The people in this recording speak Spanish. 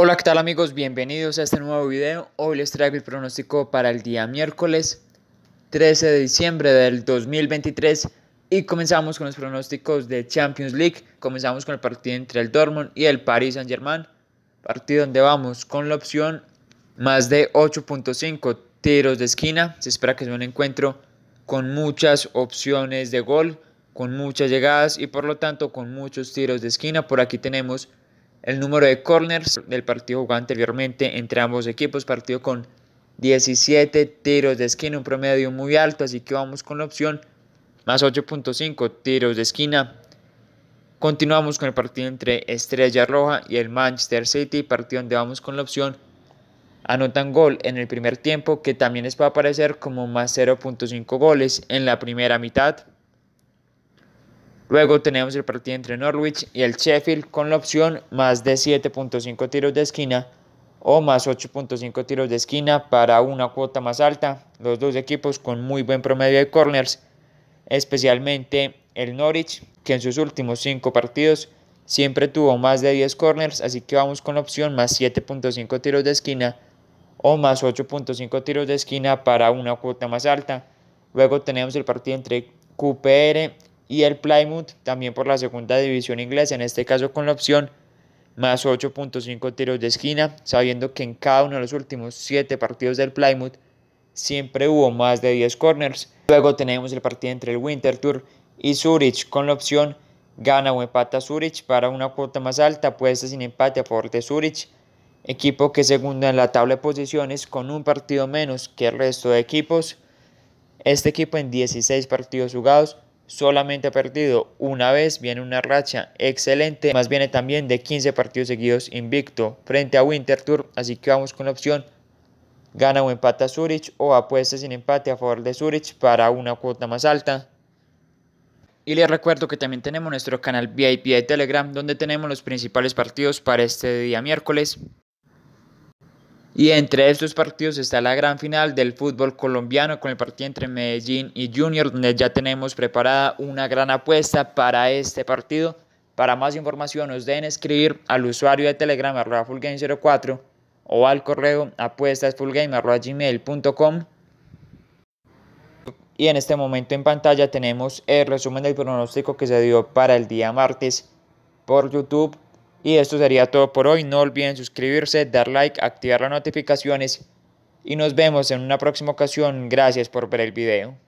Hola, ¿qué tal amigos? Bienvenidos a este nuevo video. Hoy les traigo el pronóstico para el día miércoles 13 de diciembre del 2023 y comenzamos con los pronósticos de Champions League. Comenzamos con el partido entre el Dortmund y el Paris Saint-Germain, partido donde vamos con la opción más de 8.5 tiros de esquina. Se espera que sea un encuentro con muchas opciones de gol, con muchas llegadas y por lo tanto con muchos tiros de esquina. Por aquí tenemos el número de corners del partido jugado anteriormente entre ambos equipos, partido con 17 tiros de esquina, un promedio muy alto, así que vamos con la opción más 8.5 tiros de esquina. Continuamos con el partido entre Estrella Roja y el Manchester City, partido donde vamos con la opción anotan gol en el primer tiempo, que también les va a aparecer como más 0.5 goles en la primera mitad. Luego tenemos el partido entre Norwich y el Sheffield con la opción más de 7.5 tiros de esquina o más 8.5 tiros de esquina para una cuota más alta. Los dos equipos con muy buen promedio de corners, especialmente el Norwich, que en sus últimos 5 partidos siempre tuvo más de 10 corners, así que vamos con la opción más 7.5 tiros de esquina o más 8.5 tiros de esquina para una cuota más alta. Luego tenemos el partido entre QPR y el Plymouth también por la segunda división inglesa, en este caso con la opción más 8.5 tiros de esquina, sabiendo que en cada uno de los últimos 7 partidos del Plymouth siempre hubo más de 10 corners. Luego tenemos el partido entre el Winter Tour y Zurich con la opción gana o empata Zurich para una cuota más alta, puesta sin empate a favor de Zurich, equipo que segunda en la tabla de posiciones con un partido menos que el resto de equipos. Este equipo en 16 partidos jugados solamente ha perdido una vez, viene una racha excelente, más viene también de 15 partidos seguidos invicto frente a Winterthur, así que vamos con la opción gana o empata Zurich o apuesta sin empate a favor de Zurich para una cuota más alta. Y les recuerdo que también tenemos nuestro canal VIP de Telegram donde tenemos los principales partidos para este día miércoles. Y entre estos partidos está la gran final del fútbol colombiano con el partido entre Medellín y Junior, donde ya tenemos preparada una gran apuesta para este partido. Para más información nos deben escribir al usuario de Telegram arroba fullgame04 o al correo gmail.com Y en este momento en pantalla tenemos el resumen del pronóstico que se dio para el día martes por YouTube y esto sería todo por hoy. No olviden suscribirse, dar like, activar las notificaciones y nos vemos en una próxima ocasión. Gracias por ver el video.